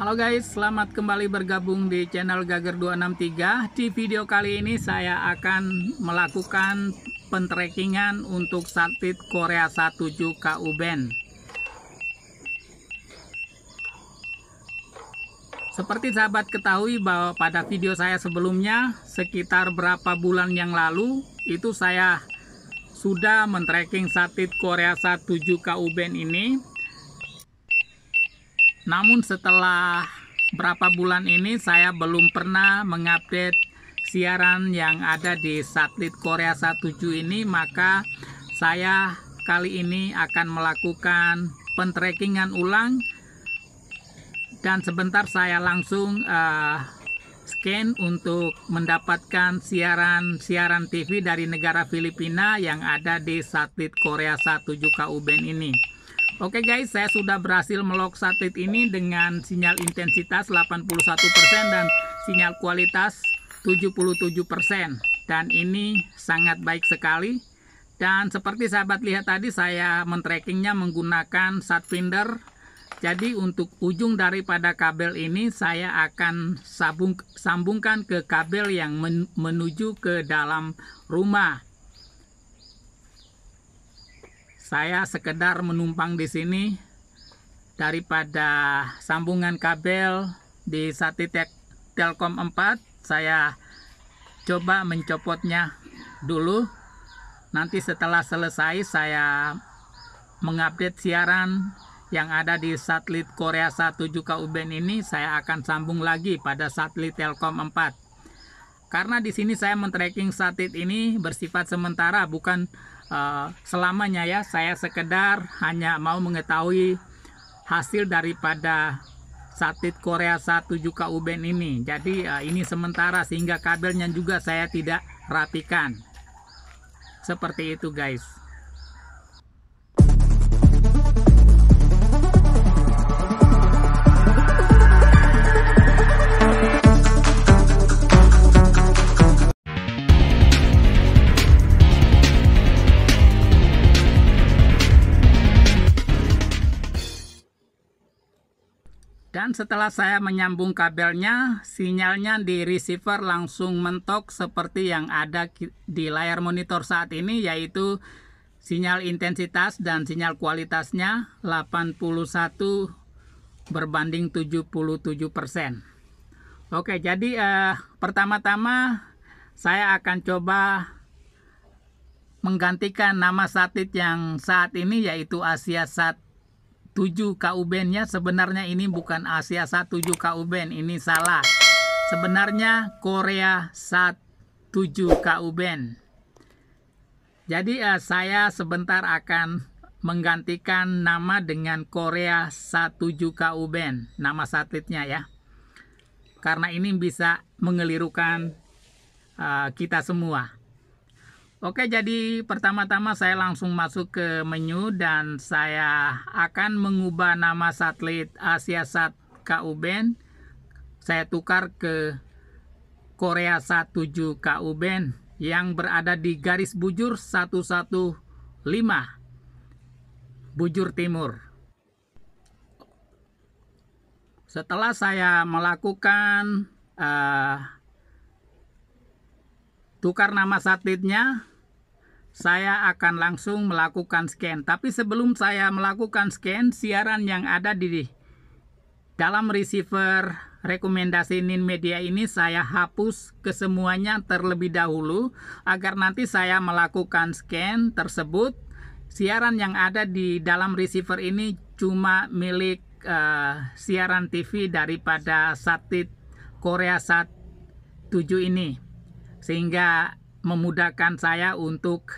Halo guys, selamat kembali bergabung di channel Gager 263. Di video kali ini saya akan melakukan pentrekkingan untuk satelit Korea 17 KU Band. Seperti sahabat ketahui bahwa pada video saya sebelumnya, sekitar berapa bulan yang lalu, itu saya sudah mentracking satelit Korea 17 KU Band ini namun setelah berapa bulan ini saya belum pernah mengupdate siaran yang ada di satelit Korea 17 ini maka saya kali ini akan melakukan pentrackingan ulang dan sebentar saya langsung uh, scan untuk mendapatkan siaran-siaran TV dari negara Filipina yang ada di satelit Korea 17 KuBen ini. Oke okay guys, saya sudah berhasil melok satelit ini dengan sinyal intensitas 81% dan sinyal kualitas 77%. Dan ini sangat baik sekali. Dan seperti sahabat lihat tadi, saya men-trackingnya menggunakan satfinder. Jadi untuk ujung daripada kabel ini, saya akan sambung, sambungkan ke kabel yang men menuju ke dalam rumah saya sekedar menumpang di sini daripada sambungan kabel di Satitek Telkom 4 saya coba mencopotnya dulu nanti setelah selesai saya mengupdate siaran yang ada di satelit Korea 1 Juka Uben ini saya akan sambung lagi pada satelit Telkom 4 karena di sini saya men-tracking satelit ini bersifat sementara bukan Eh, selamanya ya saya sekedar hanya mau mengetahui hasil daripada satelit Korea 1 juga Uben ini jadi uh, ini sementara sehingga kabelnya juga saya tidak rapikan seperti itu guys Dan setelah saya menyambung kabelnya, sinyalnya di receiver langsung mentok seperti yang ada di layar monitor saat ini yaitu sinyal intensitas dan sinyal kualitasnya 81 berbanding 77%. Oke, jadi eh, pertama-tama saya akan coba menggantikan nama satelit yang saat ini yaitu Asia Sat 7 KU sebenarnya ini bukan Asia Satu KU Band, ini salah. Sebenarnya Korea Satu KU Band. Jadi eh, saya sebentar akan menggantikan nama dengan Korea Satu KU Band, nama satelitnya ya. Karena ini bisa mengelirukan uh, kita semua. Oke, jadi pertama-tama saya langsung masuk ke menu dan saya akan mengubah nama satelit AsiaSat KUBEN. Saya tukar ke Korea 17 KUBEN yang berada di garis bujur 115 bujur timur. Setelah saya melakukan uh, tukar nama satelitnya, saya akan langsung melakukan scan. Tapi sebelum saya melakukan scan, siaran yang ada di dalam receiver rekomendasi nin media ini saya hapus kesemuanya terlebih dahulu agar nanti saya melakukan scan tersebut siaran yang ada di dalam receiver ini cuma milik uh, siaran TV daripada Satit Korea Sat 7 ini sehingga memudahkan saya untuk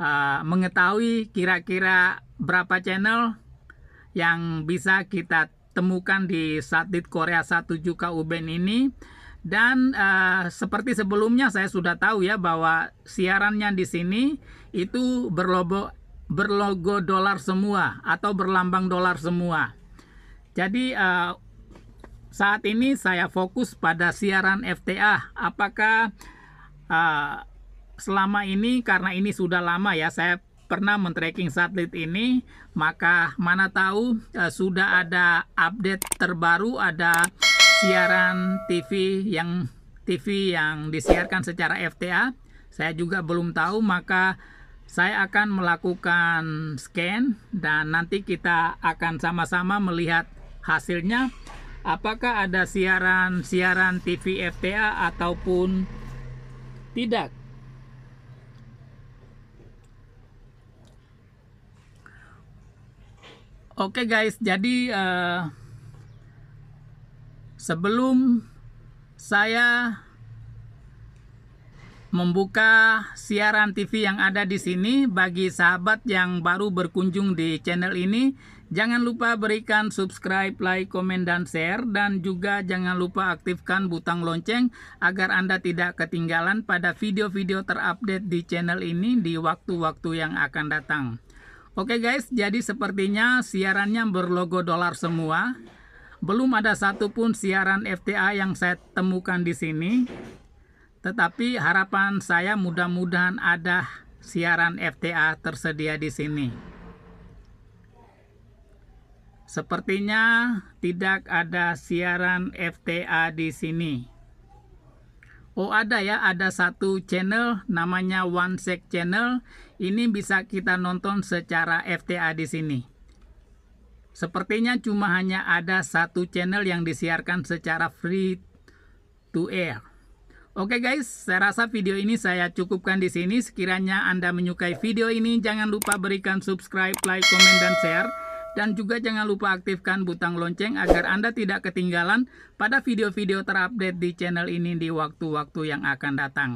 uh, mengetahui kira-kira berapa channel yang bisa kita temukan di satelit Korea 1 juga Uben ini dan uh, seperti sebelumnya saya sudah tahu ya bahwa siarannya di sini itu berlogo berlogo dolar semua atau berlambang dolar semua. Jadi uh, saat ini saya fokus pada siaran FTA apakah uh, selama ini karena ini sudah lama ya saya pernah men-tracking satelit ini, maka mana tahu eh, sudah ada update terbaru, ada siaran TV yang TV yang disiarkan secara FTA. Saya juga belum tahu, maka saya akan melakukan scan dan nanti kita akan sama-sama melihat hasilnya apakah ada siaran-siaran TV FTA ataupun tidak. Oke okay guys, jadi uh, sebelum saya membuka siaran TV yang ada di sini bagi sahabat yang baru berkunjung di channel ini, jangan lupa berikan subscribe, like, komen dan share dan juga jangan lupa aktifkan butang lonceng agar Anda tidak ketinggalan pada video-video terupdate di channel ini di waktu-waktu yang akan datang. Oke guys, jadi sepertinya siarannya berlogo dolar semua. Belum ada satupun siaran FTA yang saya temukan di sini. Tetapi harapan saya mudah-mudahan ada siaran FTA tersedia di sini. Sepertinya tidak ada siaran FTA di sini. Oh ada ya, ada satu channel namanya One OneSec Channel ini bisa kita nonton secara FTA di sini. Sepertinya cuma hanya ada satu channel yang disiarkan secara free to air. Oke guys, saya rasa video ini saya cukupkan di sini. Sekiranya Anda menyukai video ini, jangan lupa berikan subscribe, like, komen, dan share. Dan juga jangan lupa aktifkan butang lonceng agar Anda tidak ketinggalan pada video-video terupdate di channel ini di waktu-waktu yang akan datang.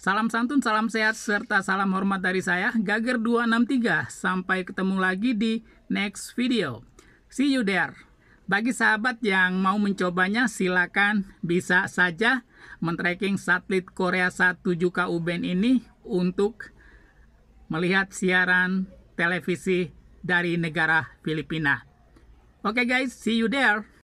Salam santun, salam sehat, serta salam hormat dari saya, Gager 263. Sampai ketemu lagi di next video. See you there. Bagi sahabat yang mau mencobanya, silakan bisa saja men-tracking satelit Korea 1 Uben ini untuk melihat siaran televisi dari negara Filipina. Oke okay guys, see you there.